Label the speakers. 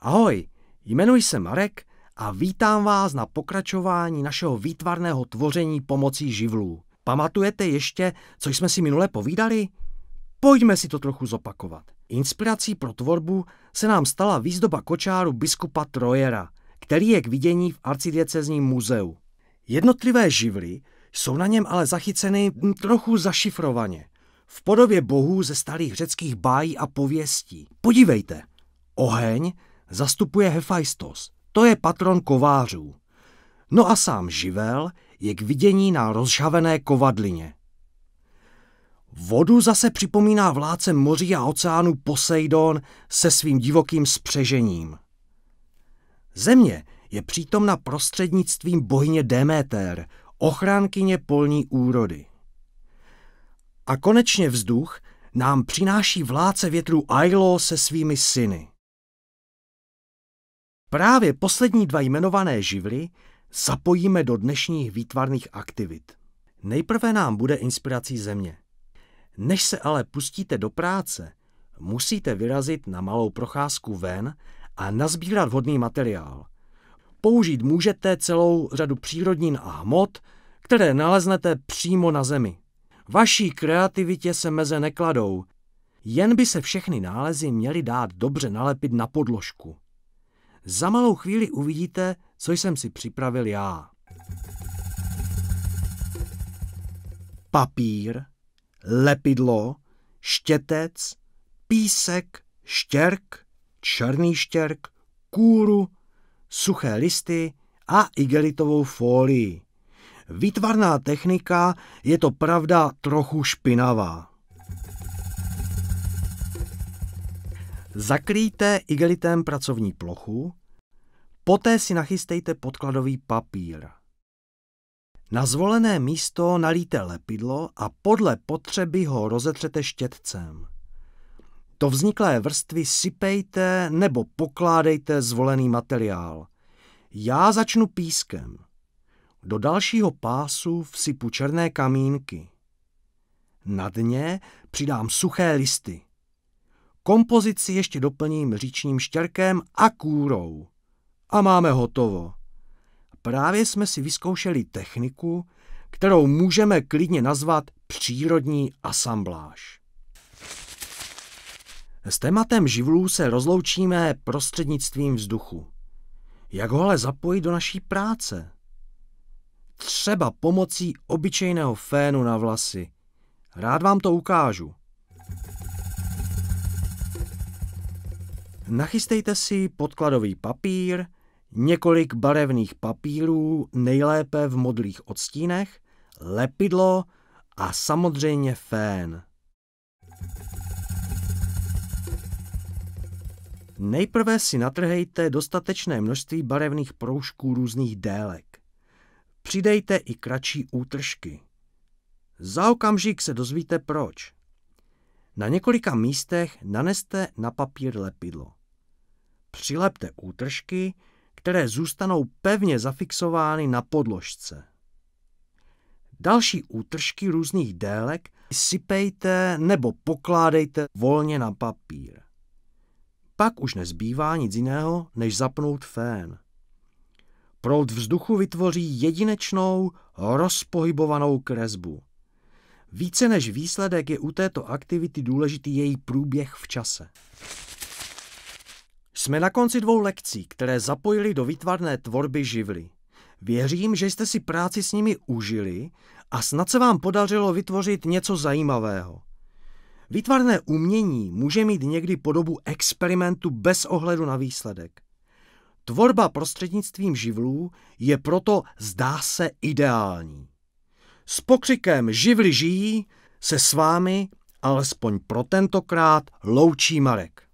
Speaker 1: Ahoj, jmenuji se Marek a vítám vás na pokračování našeho výtvarného tvoření pomocí živlů. Pamatujete ještě, co jsme si minule povídali? Pojďme si to trochu zopakovat. Inspirací pro tvorbu se nám stala výzdoba kočáru biskupa Trojera – který je k vidění v arcidiecezním muzeu. Jednotlivé živly jsou na něm ale zachyceny trochu zašifrovaně, v podobě bohů ze starých řeckých bájí a pověstí. Podívejte, oheň zastupuje Hephaistos, to je patron kovářů. No a sám živel je k vidění na rozžavené kovadlině. Vodu zase připomíná vládce moří a oceánu Poseidon se svým divokým spřežením. Země je přítomna prostřednictvím bohyně Deméter, ochránkyně polní úrody. A konečně vzduch nám přináší vládce větru Ailo se svými syny. Právě poslední dva jmenované živly zapojíme do dnešních výtvarných aktivit. Nejprve nám bude inspirací země. Než se ale pustíte do práce, musíte vyrazit na malou procházku ven a nazbírat vhodný materiál. Použít můžete celou řadu přírodnin a hmot, které naleznete přímo na zemi. Vaší kreativitě se meze nekladou, jen by se všechny nálezy měly dát dobře nalepit na podložku. Za malou chvíli uvidíte, co jsem si připravil já. Papír, lepidlo, štětec, písek, štěrk, černý štěrk, kůru, suché listy a igelitovou fólii. Výtvarná technika je to pravda trochu špinavá. Zakrýte igelitem pracovní plochu, poté si nachystejte podkladový papír. Na zvolené místo nalíte lepidlo a podle potřeby ho rozetřete štětcem. To vzniklé vrstvy sypejte nebo pokládejte zvolený materiál. Já začnu pískem. Do dalšího pásu vsypu černé kamínky. Na dně přidám suché listy. Kompozici ještě doplním říčním štěrkem a kůrou. A máme hotovo. Právě jsme si vyzkoušeli techniku, kterou můžeme klidně nazvat přírodní asambláž. S tématem živlů se rozloučíme prostřednictvím vzduchu. Jak ho ale zapojit do naší práce? Třeba pomocí obyčejného fénu na vlasy. Rád vám to ukážu. Nachystejte si podkladový papír, několik barevných papírů, nejlépe v modrých odstínech, lepidlo a samozřejmě fén. Nejprve si natrhejte dostatečné množství barevných proužků různých délek. Přidejte i kratší útržky. Za okamžik se dozvíte proč. Na několika místech naneste na papír lepidlo. Přilepte útržky, které zůstanou pevně zafixovány na podložce. Další útržky různých délek sypejte nebo pokládejte volně na papír. Pak už nezbývá nic jiného, než zapnout fén. Proud vzduchu vytvoří jedinečnou, rozpohybovanou kresbu. Více než výsledek je u této aktivity důležitý její průběh v čase. Jsme na konci dvou lekcí, které zapojili do výtvarné tvorby živly. Věřím, že jste si práci s nimi užili a snad se vám podařilo vytvořit něco zajímavého. Výtvarné umění může mít někdy podobu experimentu bez ohledu na výsledek. Tvorba prostřednictvím živlů je proto, zdá se, ideální. S pokřikem živly žijí se s vámi, alespoň pro tentokrát, loučí Marek.